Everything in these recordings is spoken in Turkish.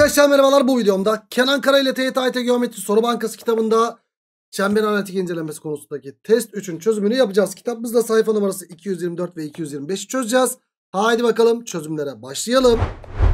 Arkadaşlar merhabalar bu videomda Kenan Kara ile TYT Geometri Soru Bankası kitabında çember analitik incelemesi konusundaki test 3'ün çözümünü yapacağız. Kitabımızda sayfa numarası 224 ve 225'i çözeceğiz. Haydi bakalım çözümlere başlayalım.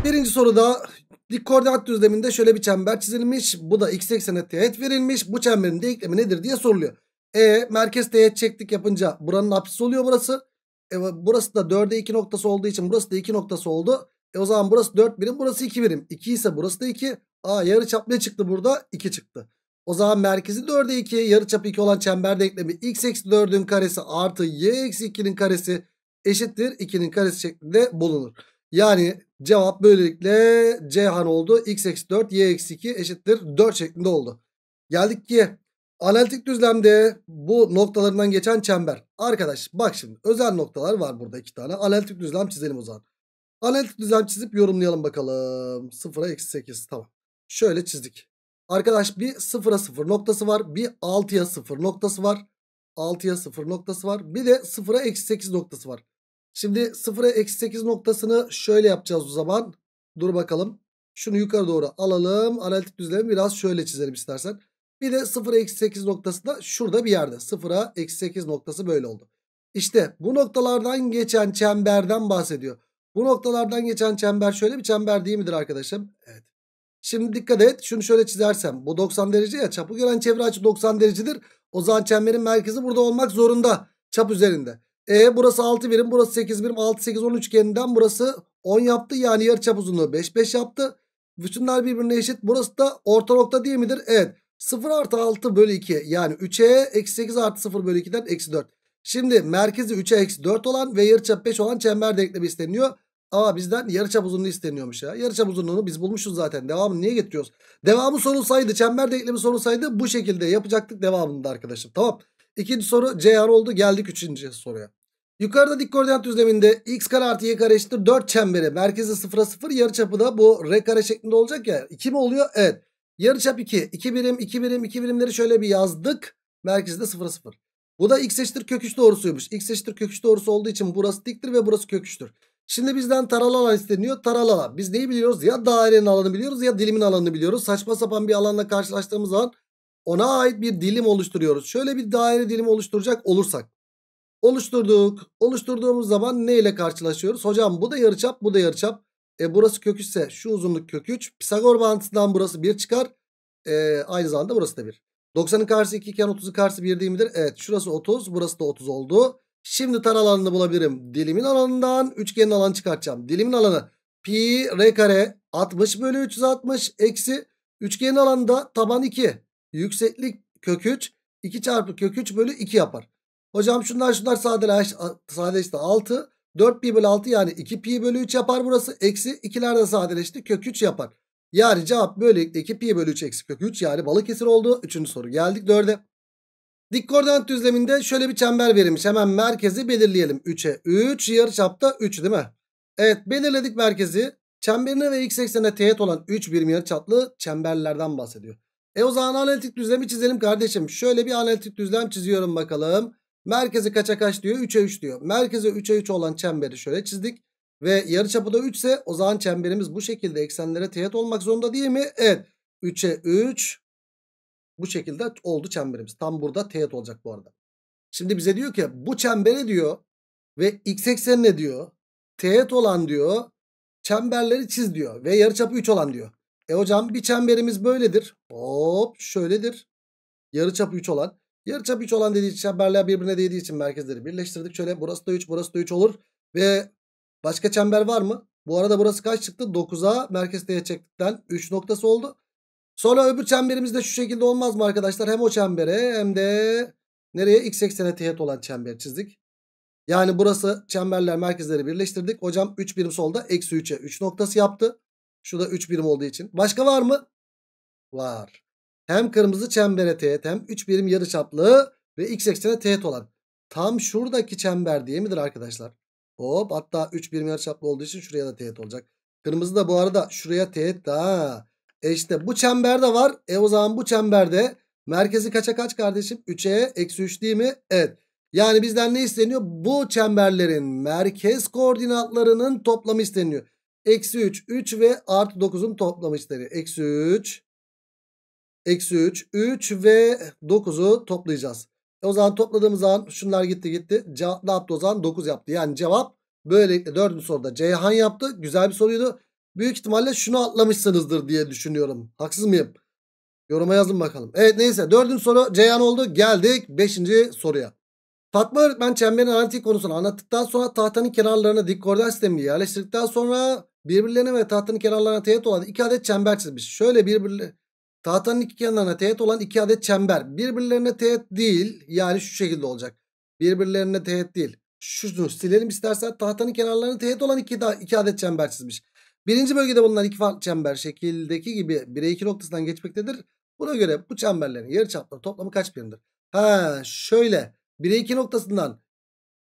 Birinci soruda dik koordinat düzleminde şöyle bir çember çizilmiş. Bu da x eksene teğet verilmiş. Bu çemberin de nedir diye soruluyor. E merkez teğet çektik yapınca buranın apsisi oluyor burası. E, burası da 4'e 2 noktası olduğu için burası da 2 noktası oldu. E o zaman burası 4 birim burası 2 birim. 2 ise burası da 2. Aa çap ne çıktı burada? 2 çıktı. O zaman merkezi 4'e 2 çap 2 olan çember denklemi x eksi 4'ün karesi artı y eksi 2'nin karesi eşittir 2'nin karesi şeklinde bulunur. Yani cevap böylelikle C han oldu. x eksi 4 y eksi 2 eşittir 4 şeklinde oldu. Geldik ki analitik düzlemde bu noktalarından geçen çember. Arkadaş bak şimdi özel noktalar var burada iki tane. Analitik düzlem çizelim o zaman. Analitik düzlem çizip yorumlayalım bakalım. 0'a eksi 8 tamam. Şöyle çizdik. Arkadaş bir 0'a 0 noktası var. Bir 6'ya 0 noktası var. 6'ya 0 noktası var. Bir de 0'a eksi 8 noktası var. Şimdi 0'a eksi 8 noktasını şöyle yapacağız o zaman. Dur bakalım. Şunu yukarı doğru alalım. Analitik düzlemi biraz şöyle çizelim istersen. Bir de 0'a eksi 8 noktası da şurada bir yerde. 0'a eksi 8 noktası böyle oldu. İşte bu noktalardan geçen çemberden bahsediyor. Bu noktalardan geçen çember şöyle bir çember değil midir arkadaşım? Evet. Şimdi dikkat et şunu şöyle çizersem bu 90 derece ya çapı gören çevre açı 90 derecedir. O zaman çemberin merkezi burada olmak zorunda çap üzerinde. E burası 6 birim burası 8 birim 6 8 10 üçgeninden burası 10 yaptı yani yarı çap uzunluğu 5 5 yaptı. Bütünler birbirine eşit burası da orta nokta değil midir? Evet 0 artı 6 bölü 2 yani 3'e eksi 8 artı 0 bölü 2'den eksi 4. Şimdi merkezi 3'e eksi 4 olan ve yarıçap 5 olan çember denklemi isteniyor. Aa bizden yarıçap uzunluğu isteniyormuş ya. Yarıçap uzunluğunu biz bulmuşuz zaten. Devamını niye getiriyoruz? Devamı sorulsaydı, çember denklemi sorulsaydı bu şekilde yapacaktık devamında arkadaşım. Tamam. İkinci soru Ceyhan oldu. Geldik üçüncü soruya. Yukarıda dik koordinat düzleminde x kare artı y kare eşittir 4 çemberi. Merkezi 0 0 yarıçapı da bu r kare şeklinde olacak ya. 2 mi oluyor? Evet. Yarıçap 2. 2 birim, 2 birim, 2 birimleri şöyle bir yazdık. Merkezi de 0 0. Bu da x eşittir kök 3 doğrusuymuş. x eşittir kök 3 doğrusu olduğu için burası diktir ve burası kök 3'tür. Şimdi bizden taralı alan isteniyor. Taralı alan. Biz neyi biliyoruz? Ya dairenin alanı biliyoruz ya dilimin alanını biliyoruz. Saçma sapan bir alanla karşılaştığımız zaman ona ait bir dilim oluşturuyoruz. Şöyle bir daire dilimi oluşturacak olursak. Oluşturduk. Oluşturduğumuz zaman ne ile karşılaşıyoruz? Hocam bu da yarıçap bu da yarıçap. E burası kök 3 ise şu uzunluk kök 3. Pisagor bağıntısından burası 1 çıkar. E, aynı zamanda burası da 1. 90'ın karşısı 2 iken 30'un karşısı 1 değil midir? Evet şurası 30 burası da 30 oldu. Şimdi tan alanını bulabilirim. Dilimin alanından üçgenin alanı çıkartacağım. Dilimin alanı pi r kare 60 bölü 360 eksi üçgenin alanında taban 2. Yükseklik kök 3 2 çarpı kök 3 bölü 2 yapar. Hocam şunlar şunlar sadeleş, sadeleşti 6. 4 pi bölü 6 yani 2 pi bölü 3 yapar burası. Eksi ikiler de sadeleşti kök 3 yapar. Yani cevap böylelikle 2 pi bölü 3 eksi kök 3 yani Balıkesir oldu. Üçüncü soru geldik 4'e. Dik koordinat düzleminde şöyle bir çember verilmiş. Hemen merkezi belirleyelim. 3'e 3 yarı çapta 3 değil mi? Evet belirledik merkezi. Çemberine ve x eksenine teğet olan 3 birim yarı çaplı çemberlerden bahsediyor. E o zaman analitik düzlemi çizelim kardeşim. Şöyle bir analitik düzlem çiziyorum bakalım. Merkezi kaça kaç diyor? 3'e 3 diyor. Merkezi 3'e 3 olan çemberi şöyle çizdik. Ve yarı çapı da 3 ise o zaman çemberimiz bu şekilde eksenlere teğet olmak zorunda değil mi? Evet. 3'e 3 bu şekilde oldu çemberimiz. Tam burada teğet olacak bu arada. Şimdi bize diyor ki bu çembere diyor ve x eksenine diyor teğet olan diyor çemberleri çiz diyor ve yarıçapı 3 olan diyor. E hocam bir çemberimiz böyledir. Hop şöyledir. Yarıçapı 3 olan. yarıçapı 3 olan dediği çemberler birbirine değdiği için merkezleri birleştirdik. Şöyle burası da 3 burası da 3 olur. Ve başka çember var mı? Bu arada burası kaç çıktı? 9'a merkez teğet çektikten 3 noktası oldu. Sonra öbür çemberimiz de şu şekilde olmaz mı arkadaşlar? Hem o çembere hem de nereye? X eksene teğet olan çember çizdik. Yani burası çemberler merkezleri birleştirdik. Hocam 3 birim solda eksi 3'e 3 noktası yaptı. Şu da 3 birim olduğu için. Başka var mı? Var. Hem kırmızı çembere teğet hem 3 birim yarıçaplı ve x eksene teğet olan. Tam şuradaki çember diye midir arkadaşlar? Hop hatta 3 birim yarıçaplı olduğu için şuraya da teğet olacak. Kırmızı da bu arada şuraya teğet daha. E işte bu çemberde var. E o zaman bu çemberde merkezi kaça kaç kardeşim? 3'e eksi 3 değil mi? Evet. Yani bizden ne isteniyor? Bu çemberlerin merkez koordinatlarının toplamı isteniyor. Eksi 3, 3 ve artı 9'un toplamı isteniyor. Eksi 3, eksi 3, 3 ve 9'u toplayacağız. E o zaman topladığımız zaman şunlar gitti gitti. Cevap ne yaptı o zaman? 9 yaptı. Yani cevap böylelikle 4. soruda Ceyhan yaptı. Güzel bir soruydu büyük ihtimalle şunu atlamışsınızdır diye düşünüyorum. Haksız mıyım? Yoruma yazın bakalım. Evet neyse dördüncü soru Ceyhan oldu. Geldik beşinci soruya. Fatma öğretmen çemberin analitik konusunu anlattıktan sonra tahtanın kenarlarına dik koordinat sistemini yerleştirdikten sonra birbirlerine ve tahtanın kenarlarına teğet olan iki adet çember çizmiş. Şöyle birbirleri tahtanın iki kenarına teğet olan iki adet çember birbirlerine teğet değil yani şu şekilde olacak. Birbirlerine teğet değil. Şunu silelim istersen tahtanın kenarlarına teğet olan iki, da, iki adet çember çizmiş. Birinci bölgede bulunan iki farklı çember şekildeki gibi 1'e 2 noktasından geçmektedir. Buna göre bu çemberlerin yarıçapları toplamı kaç birimdir? Ha şöyle 1'e 2 noktasından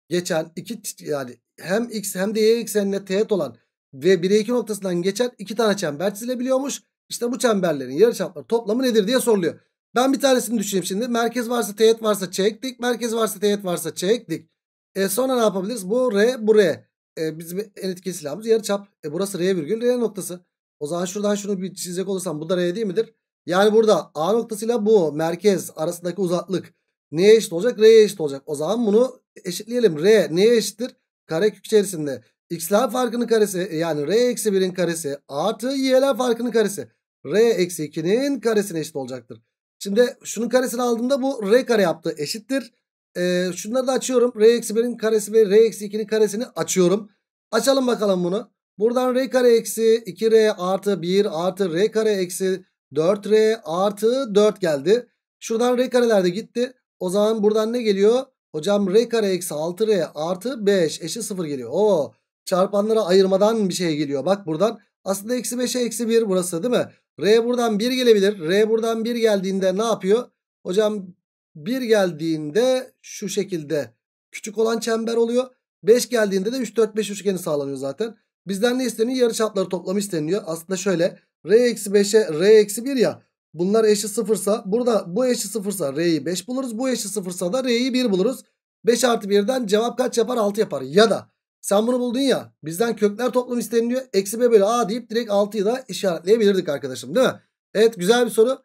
geçen iki yani hem x hem de y eksenine teğet olan ve 1'e 2 noktasından geçen iki tane çember çizilebiliyormuş. İşte bu çemberlerin yarıçapları toplamı nedir diye soruluyor. Ben bir tanesini düşüneyim şimdi. Merkez varsa teğet varsa çektik. Merkez varsa teğet varsa çektik. E sonra ne yapabiliriz? Bu R bu R e, bizim en etkili silahımız çap E, burası R virgül R noktası. O zaman şuradan şunu bir çizecek olursam bu da R değil midir? Yani burada A noktasıyla bu merkez arasındaki uzaklık neye eşit olacak? R'ye eşit olacak. O zaman bunu eşitleyelim. R neye eşittir? kare kök içerisinde x'ler farkının karesi e, yani r eksi 1'in karesi artı y'ler farkının karesi r eksi 2'nin karesine eşit olacaktır. Şimdi şunun karesini aldığımda bu r kare yaptı eşittir. E, şunları da açıyorum. R eksi 1'in karesi ve R eksi 2'nin karesini açıyorum. Açalım bakalım bunu. Buradan R kare eksi 2R artı 1 artı R kare eksi 4R artı 4 geldi. Şuradan R kareler de gitti. O zaman buradan ne geliyor? Hocam R kare eksi 6R artı 5 eşit 0 geliyor. Oo, çarpanları ayırmadan bir şey geliyor. Bak buradan aslında eksi 5'e eksi 1 burası değil mi? R buradan 1 gelebilir. R buradan 1 geldiğinde ne yapıyor? Hocam 1 geldiğinde şu şekilde küçük olan çember oluyor. 5 geldiğinde de 3 4 5 üçgeni sağlanıyor zaten. Bizden ne isteniyor? Yarı çapları toplamı isteniyor. Aslında şöyle R-5'e R-1 ya. Bunlar eşi sıfırsa burada bu eşi sıfırsa R'yi 5 buluruz. Bu eşi sıfırsa da R'yi 1 buluruz. 5 artı 1'den cevap kaç yapar? 6 yapar. Ya da sen bunu buldun ya bizden kökler toplamı isteniyor Eksi B bölü A deyip direkt 6'yı da işaretleyebilirdik arkadaşım değil mi? Evet güzel bir soru.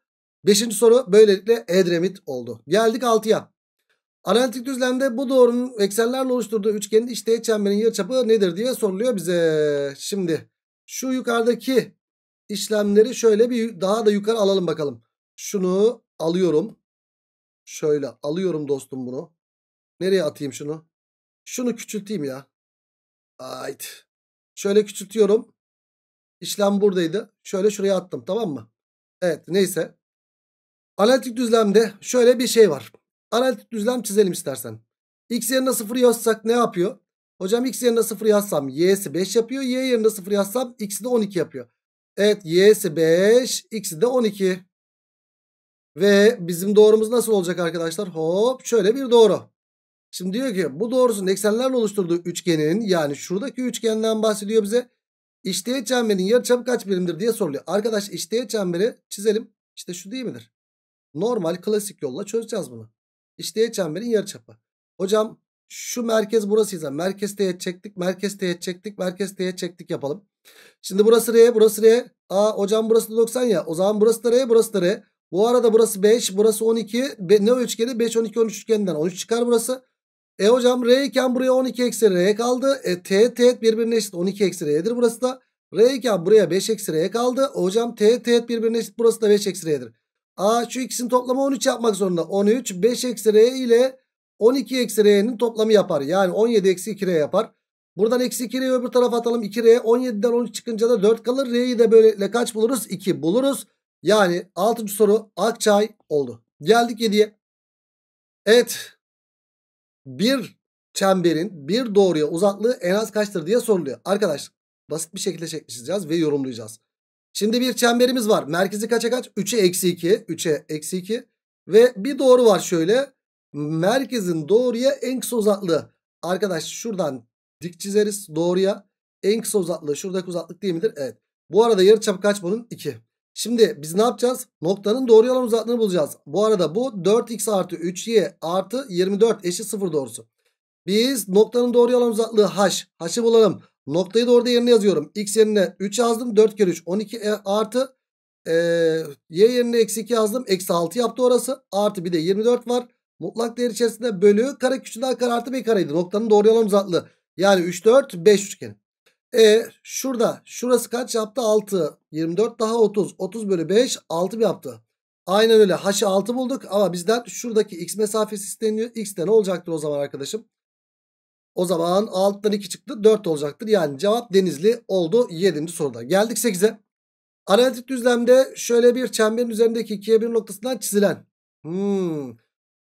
Beşinci soru böylelikle Edremit oldu. Geldik 6'ya. Analitik düzlemde bu doğrunun eksenlerle oluşturduğu üçgenin iç çemberin yarıçapı nedir diye soruluyor bize. Şimdi şu yukarıdaki işlemleri şöyle bir daha da yukarı alalım bakalım. Şunu alıyorum. Şöyle alıyorum dostum bunu. Nereye atayım şunu? Şunu küçülteyim ya. Ait. Şöyle küçültüyorum. İşlem buradaydı. Şöyle şuraya attım tamam mı? Evet neyse. Analitik düzlemde şöyle bir şey var. Analitik düzlem çizelim istersen. X yerine 0 yazsak ne yapıyor? Hocam x yerine 0 yazsam y'si 5 yapıyor. Y yerine 0 yazsam x'i de 12 yapıyor. Evet y'si 5 x'i de 12. Ve bizim doğrumuz nasıl olacak arkadaşlar? Hop şöyle bir doğru. Şimdi diyor ki bu doğrusunun eksenlerle oluşturduğu üçgenin yani şuradaki üçgenden bahsediyor bize. İşteğet çemberin yarıçapı kaç birimdir diye soruluyor. Arkadaş işteğet çemberi çizelim. İşte şu değil midir? Normal klasik yolla çözeceğiz bunu. İşte çemberin yarıçapı. Hocam şu merkez burasıysa merkez teğet çektik, merkez teğet çektik, merkez teğet çektik yapalım. Şimdi burası R, burası R. Aa hocam burası da 90 ya. O zaman burası da R, burası da R. Bu arada burası 5, burası 12. Be, ne üçgeni? 5, 12, 13 üçgeninden 13 çıkar burası. E hocam R iken buraya 12 eksi R kaldı. E T, T birbirine eşit 12 eksi R'dir burası da. R iken buraya 5 eksi R kaldı. Hocam T, T birbirine eşit burası da 5 eksi R'dir. A şu ikisinin toplamı 13 yapmak zorunda. 13 5 eksi R ile 12 eksi R'nin toplamı yapar. Yani 17 eksi 2 R yapar. Buradan eksi 2 R'yi öbür tarafa atalım. 2 R 17'den 13 çıkınca da 4 kalır. R'yi de böyle kaç buluruz? 2 buluruz. Yani 6. soru Akçay oldu. Geldik 7'ye. Evet. Bir çemberin bir doğruya uzaklığı en az kaçtır diye soruluyor. Arkadaşlar basit bir şekilde çekeceğiz ve yorumlayacağız. Şimdi bir çemberimiz var. Merkezi kaça kaç? 3'e eksi 2. 3'e eksi 2. Ve bir doğru var şöyle. Merkezin doğruya en kısa uzaklığı. Arkadaş şuradan dik çizeriz doğruya. En kısa uzaklığı şuradaki uzaklık değil midir? Evet. Bu arada yarıçap kaç bunun? 2. Şimdi biz ne yapacağız? Noktanın doğru olan uzaklığını bulacağız. Bu arada bu 4x artı 3y artı 24 eşit 0 doğrusu. Biz noktanın doğru olan uzaklığı h. H'ı bulalım. Noktayı da orada yerine yazıyorum. X yerine 3 yazdım. 4 kere 3 12 e, artı e, y yerine eksi 2 yazdım. Eksi 6 yaptı orası. Artı bir de 24 var. Mutlak değer içerisinde bölü kare küçüğünden kare artı bir kareydi. Noktanın doğru yalan uzaklığı. Yani 3 4 5 üçgen. E şurada şurası kaç yaptı? 6. 24 daha 30. 30 bölü 5 6 mı yaptı? Aynen öyle. H'ı 6 bulduk ama bizden şuradaki x mesafesi isteniyor. X de ne olacaktır o zaman arkadaşım? O zaman alttan 2 çıktı 4 olacaktır. Yani cevap Denizli oldu 7. soruda. Geldik 8'e. Analitik düzlemde şöyle bir çemberin üzerindeki 2'ye bir noktasından çizilen. Hmm.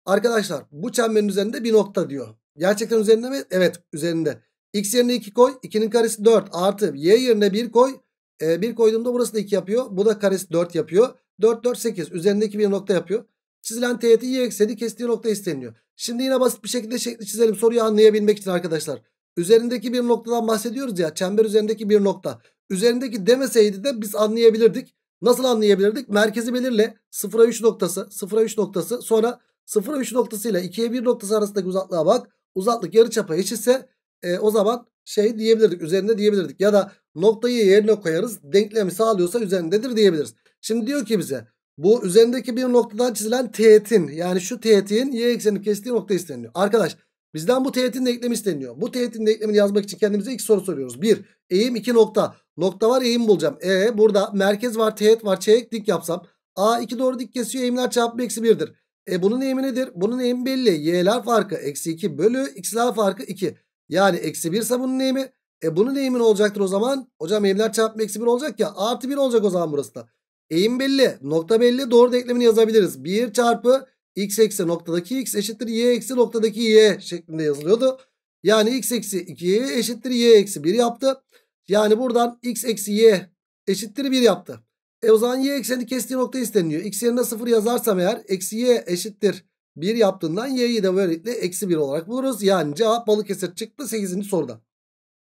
Arkadaşlar bu çemberin üzerinde bir nokta diyor. Gerçekten üzerinde mi? Evet üzerinde. X yerine 2 koy. 2'nin karesi 4 artı Y yerine 1 koy. E, ee, 1 koyduğumda burası da 2 yapıyor. Bu da karesi 4 yapıyor. 4, 4, 8. Üzerindeki bir nokta yapıyor. Çizilen teğet y ekseni kestiği nokta isteniyor. Şimdi yine basit bir şekilde şekli çizelim soruyu anlayabilmek için arkadaşlar. Üzerindeki bir noktadan bahsediyoruz ya çember üzerindeki bir nokta. Üzerindeki demeseydi de biz anlayabilirdik. Nasıl anlayabilirdik? Merkezi belirle 0'a 3 noktası, 0'a 3 noktası sonra 0'a 3 noktası ile 2'ye 1 noktası arasındaki uzaklığa bak. Uzaklık çapa eşitse e, o zaman şey diyebilirdik. Üzerinde diyebilirdik. Ya da noktayı yerine koyarız. Denklemi sağlıyorsa üzerindedir diyebiliriz. Şimdi diyor ki bize bu üzerindeki bir noktadan çizilen teğetin yani şu teğetin y eksenini kestiği nokta isteniyor Arkadaş bizden bu teğetin denklemi isteniyor. Bu teğetin denklemini yazmak için kendimize iki soru soruyoruz. Bir eğim iki nokta. Nokta var eğim bulacağım. E burada merkez var teğet var çeyrek dik yapsam. A iki doğru dik kesiyor eğimler çarpımı eksi birdir. E bunun eğimi nedir? Bunun eğimi belli. Y'ler farkı eksi iki bölü x'ler farkı iki Yani eksi 1 ise bunun eğimi. E bunun eğimi ne olacaktır o zaman? Hocam eğimler çarpımı eksi bir olacak ya. Artı bir olacak o zaman burası da. Eğim belli. Nokta belli. Doğru denklemini yazabiliriz. 1 çarpı x eksi noktadaki x eşittir y eksi noktadaki y şeklinde yazılıyordu. Yani x eksi 2 eşittir y eksi 1 yaptı. Yani buradan x eksi y eşittir 1 yaptı. E o zaman y ekseni kestiği nokta isteniyor. X yerine 0 yazarsam eğer eksi y eşittir 1 yaptığından y'yi de böylelikle eksi 1 olarak buluruz. Yani cevap balık Balıkesir çıktı 8. soruda.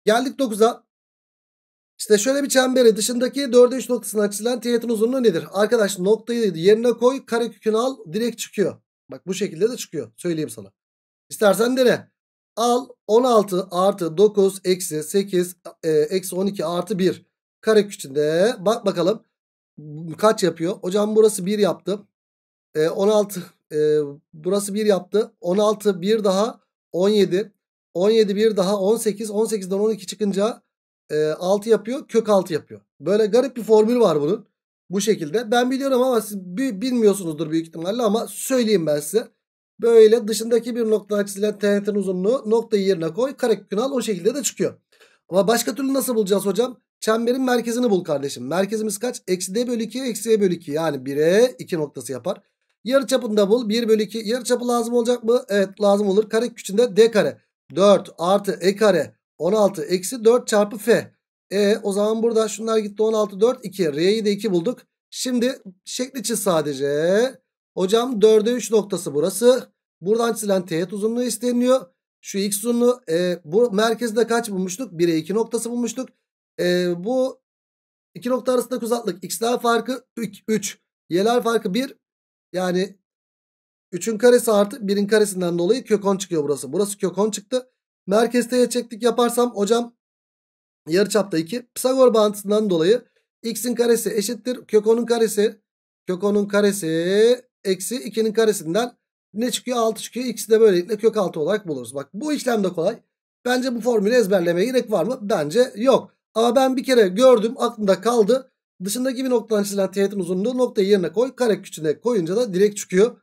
Geldik 9'a. İşte şöyle bir çemberi dışındaki 4'e 3 noktasından çizilen teğetin uzunluğu nedir? Arkadaş noktayı yerine koy karekökünü al direkt çıkıyor. Bak bu şekilde de çıkıyor söyleyeyim sana. İstersen dene. Al 16 artı 9 eksi 8 e, eksi 12 artı 1 karekökünde bak bakalım kaç yapıyor. Hocam burası 1 yaptı. E, 16 e, burası 1 yaptı. 16 1 daha 17. 17 1 daha 18. 18'den 12 çıkınca e, 6 yapıyor kök 6 yapıyor. Böyle garip bir formül var bunun. Bu şekilde. Ben biliyorum ama siz bilmiyorsunuzdur büyük ihtimalle ama söyleyeyim ben size. Böyle dışındaki bir noktadan çizilen TNT'nin uzunluğu noktayı yerine koy. Karekökünü al o şekilde de çıkıyor. Ama başka türlü nasıl bulacağız hocam? Çemberin merkezini bul kardeşim. Merkezimiz kaç? Eksi d bölü 2 eksi e bölü 2. Yani 1'e 2 noktası yapar. Yarı çapını da bul. 1 bölü 2. Yarı çapı lazım olacak mı? Evet lazım olur. Kare küçüğünde d kare. 4 artı e kare 16 eksi 4 çarpı f. E o zaman burada şunlar gitti 16 4 2. R'yi de 2 bulduk. Şimdi şekli çiz sadece. Hocam 4'e 3 noktası burası. Buradan çizilen teğet uzunluğu isteniyor. Şu x uzunluğu e, bu merkezde kaç bulmuştuk? 1'e 2 noktası bulmuştuk. E, bu iki nokta arasındaki uzaklık x'ler farkı 3. Y'ler farkı 1. Yani 3'ün karesi artı 1'in karesinden dolayı kök 10 çıkıyor burası. Burası kök 10 çıktı. Merkez teğet çektik yaparsam hocam yarıçapta 2. Pisagor bağıntısından dolayı x'in karesi eşittir kök 10'un karesi. Kök 10'un karesi eksi 2'nin karesinden ne çıkıyor? 6 çıkıyor. X'i de böylelikle kök 6 olarak buluruz. Bak bu işlem de kolay. Bence bu formülü ezberlemeye gerek var mı? Bence yok. Ama ben bir kere gördüm aklımda kaldı. Dışındaki bir noktadan çizilen teğetin uzunluğu noktayı yerine koy. Kare küçüğüne koyunca da direkt çıkıyor.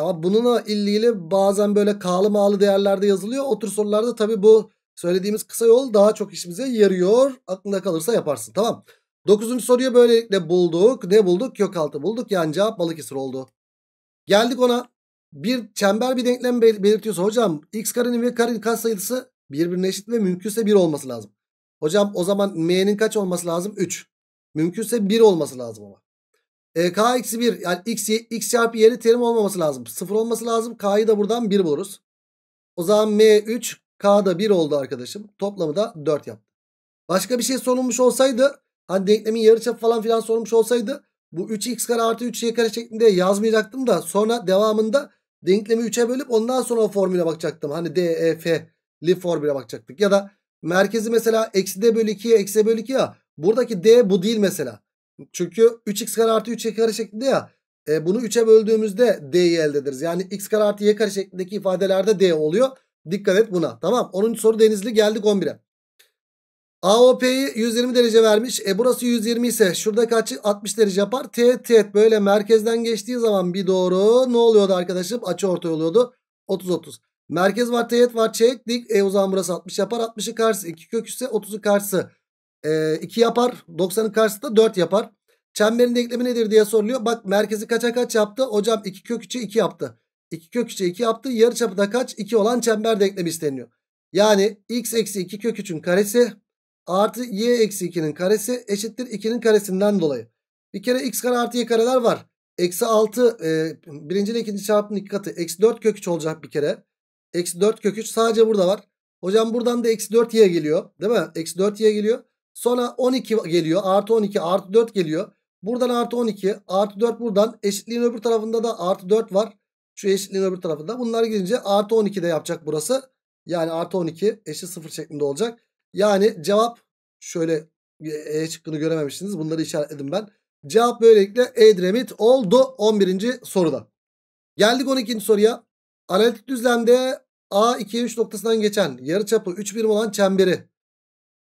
Ama bununla ilgili bazen böyle kağlı mağlı değerlerde yazılıyor. O tür sorularda tabii bu söylediğimiz kısa yol daha çok işimize yarıyor. Aklında kalırsa yaparsın tamam. Dokuzuncu soruyu böylelikle bulduk. Ne bulduk? Kök altı bulduk. Yani cevap Balıkesir oldu. Geldik ona. Bir çember bir denklem bel belirtiyorsa hocam x karenin ve karenin kat sayısı birbirine eşit ve mümkünse 1 olması lazım. Hocam o zaman m'nin kaç olması lazım? 3. Mümkünse 1 olması lazım ama. E, k eksi 1 yani x, x çarpı y'li terim olmaması lazım. 0 olması lazım. K'yı da buradan 1 buluruz. O zaman m 3 k da 1 oldu arkadaşım. Toplamı da 4 yaptı. Başka bir şey sorulmuş olsaydı hani denklemin yarıçapı falan filan sorulmuş olsaydı bu 3x kare artı 3y kare şeklinde yazmayacaktım da sonra devamında denklemi 3'e bölüp ondan sonra o formüle bakacaktım. Hani d e, f DEF'li formüle bakacaktık. Ya da merkezi mesela eksi d bölü 2'ye eksi bölü 2 ya. Buradaki d bu değil mesela. Çünkü 3x kare artı 3y kare şeklinde ya. E, bunu 3'e böldüğümüzde d'yi elde ederiz. Yani x kare artı y kare şeklindeki ifadelerde d oluyor. Dikkat et buna. Tamam. Onun soru denizli geldik 11'e. AOP'yi 120 derece vermiş. E burası 120 ise şurada açı 60 derece yapar. Teğet teğet böyle merkezden geçtiği zaman bir doğru ne oluyordu arkadaşım? Açı orta oluyordu. 30-30. Merkez var teğet var çeyrek dik. E o zaman burası 60 yapar. 60'ı karşısı 2 köküse ise 30'u karşısı e, yapar. 90'ın karşısında 4 yapar. Çemberin denklemi nedir diye soruluyor. Bak merkezi kaça kaç yaptı? Hocam 2 kök 3'e 2 yaptı. 2 kök 3'e 2 yaptı. Yarı çapı da kaç? 2 olan çember denklemi isteniyor. Yani x eksi 2 kök 3'ün karesi artı y eksi 2'nin karesi eşittir 2'nin karesinden dolayı. Bir kere x kare artı y kareler var. Eksi 6 e, birinci ile ikinci çarpımın iki katı. Eksi 4 kök 3 olacak bir kere. Eksi 4 kök 3 sadece burada var. Hocam buradan da eksi 4y geliyor. Değil mi? Eksi 4y geliyor. Sonra 12 geliyor. Artı 12 artı 4 geliyor. Buradan artı 12 artı 4 buradan. Eşitliğin öbür tarafında da artı 4 var. Şu eşitliğin öbür tarafında. Bunlar gelince artı 12 de yapacak burası. Yani artı 12 eşit 0 şeklinde olacak. Yani cevap şöyle E, e şıkkını görememiştiniz. Bunları işaretledim ben. Cevap böylelikle Edremit oldu 11. soruda. Geldik 12. soruya. Analitik düzlemde A2'ye 3 noktasından geçen yarıçapı 3 birim olan çemberi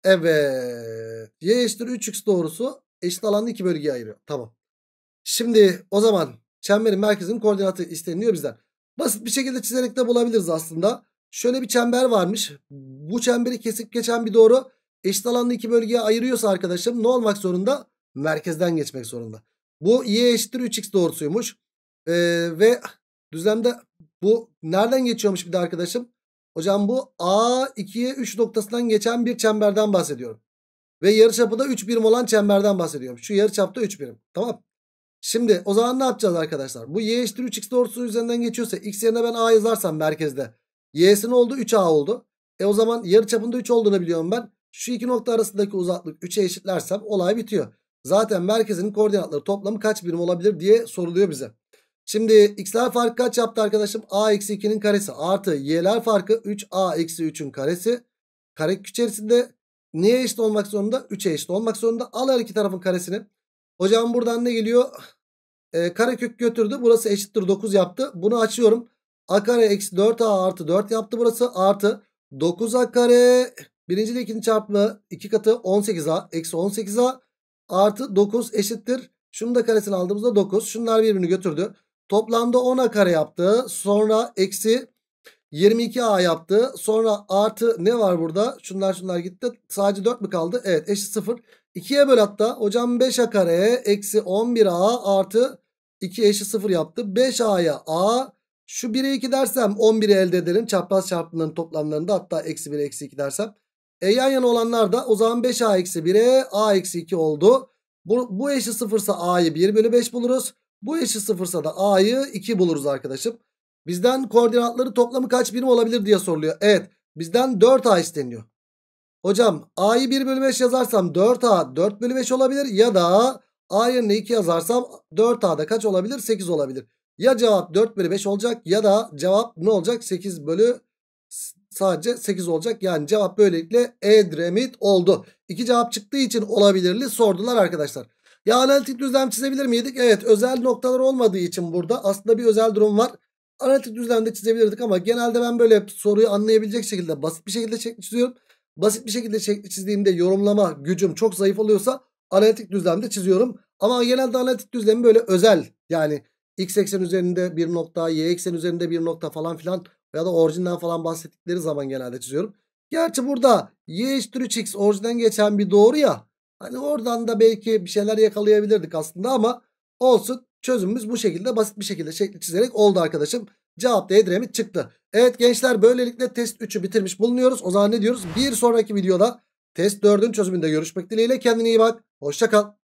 Evet. Y eşittir 3x doğrusu eşit alanı iki bölgeye ayırıyor. Tamam. Şimdi o zaman çemberin merkezinin koordinatı isteniliyor bizden. Basit bir şekilde çizerek de bulabiliriz aslında. Şöyle bir çember varmış. Bu çemberi kesip geçen bir doğru eşit alanlı iki bölgeye ayırıyorsa arkadaşım ne olmak zorunda? Merkezden geçmek zorunda. Bu y eşittir 3x doğrusuymuş. Ee, ve düzlemde bu nereden geçiyormuş bir de arkadaşım? Hocam bu A2'ye 3 noktasından geçen bir çemberden bahsediyorum. Ve yarıçapı da 3 birim olan çemberden bahsediyorum. Şu yarıçapta 3 birim. Tamam. Şimdi o zaman ne yapacağız arkadaşlar? Bu y eşittir 3x doğrusu üzerinden geçiyorsa x yerine ben a yazarsam merkezde. y'si ne oldu? 3a oldu. E o zaman yarıçapında 3 olduğunu biliyorum ben. Şu iki nokta arasındaki uzaklık 3'e eşitlersem olay bitiyor. Zaten merkezin koordinatları toplamı kaç birim olabilir diye soruluyor bize. Şimdi x'ler farkı kaç yaptı arkadaşım? a eksi 2'nin karesi artı y'ler farkı 3a eksi 3'ün karesi. Kare içerisinde niye eşit olmak zorunda? 3'e eşit olmak zorunda. Al her iki tarafın karesini. Hocam buradan ne geliyor? E, ee, karekök götürdü. Burası eşittir 9 yaptı. Bunu açıyorum. A kare eksi 4A artı 4 yaptı burası. Artı 9A kare birinci ile ikinci çarpımı 2 katı 18A eksi 18A artı 9 eşittir. Şunun da karesini aldığımızda 9. Şunlar birbirini götürdü. Toplamda 10A kare yaptı. Sonra eksi 22A yaptı. Sonra artı ne var burada? Şunlar şunlar gitti. Sadece 4 mi kaldı? Evet eşit 0. 2'ye böl hatta. Hocam 5A kareye eksi 11A artı 2 eşit 0 yaptı. 5A'ya A. Şu 1'e 2 dersem 11'i elde ederim. Çapraz çarpımların toplamlarında hatta eksi 1'e eksi 2 dersem. E yan yana olanlar da o zaman 5A eksi 1'e A eksi 2 oldu. Bu, bu eşit 0 ise A'yı 1 bölü 5 buluruz. Bu eşi sıfırsa da A'yı 2 buluruz arkadaşım. Bizden koordinatları toplamı kaç birim olabilir diye soruluyor. Evet bizden 4A isteniyor. Hocam A'yı 1 bölü 5 yazarsam 4A 4 bölü 5 olabilir. Ya da A yerine 2 yazarsam 4A'da kaç olabilir? 8 olabilir. Ya cevap 4 bölü 5 olacak ya da cevap ne olacak? 8 bölü sadece 8 olacak. Yani cevap böylelikle Edremit oldu. İki cevap çıktığı için olabilirli sordular arkadaşlar. Ya analitik düzlem çizebilir miydik? Evet özel noktalar olmadığı için burada aslında bir özel durum var. Analitik düzlemde çizebilirdik ama genelde ben böyle soruyu anlayabilecek şekilde basit bir şekilde şekli çiziyorum. Basit bir şekilde şekli çizdiğimde yorumlama gücüm çok zayıf oluyorsa analitik düzlemde çiziyorum. Ama genelde analitik düzlemi böyle özel yani x eksen üzerinde bir nokta, y eksen üzerinde bir nokta falan filan ya da orijinden falan bahsettikleri zaman genelde çiziyorum. Gerçi burada y eşittir 3x orijinden geçen bir doğru ya. Hani oradan da belki bir şeyler yakalayabilirdik aslında ama olsun. Çözümümüz bu şekilde basit bir şekilde şekli çizerek oldu arkadaşım. Cevap da Edremit çıktı. Evet gençler böylelikle test 3'ü bitirmiş bulunuyoruz. O zaman ne diyoruz? Bir sonraki videoda test 4'ün çözümünde görüşmek dileğiyle. Kendine iyi bak. Hoşçakal.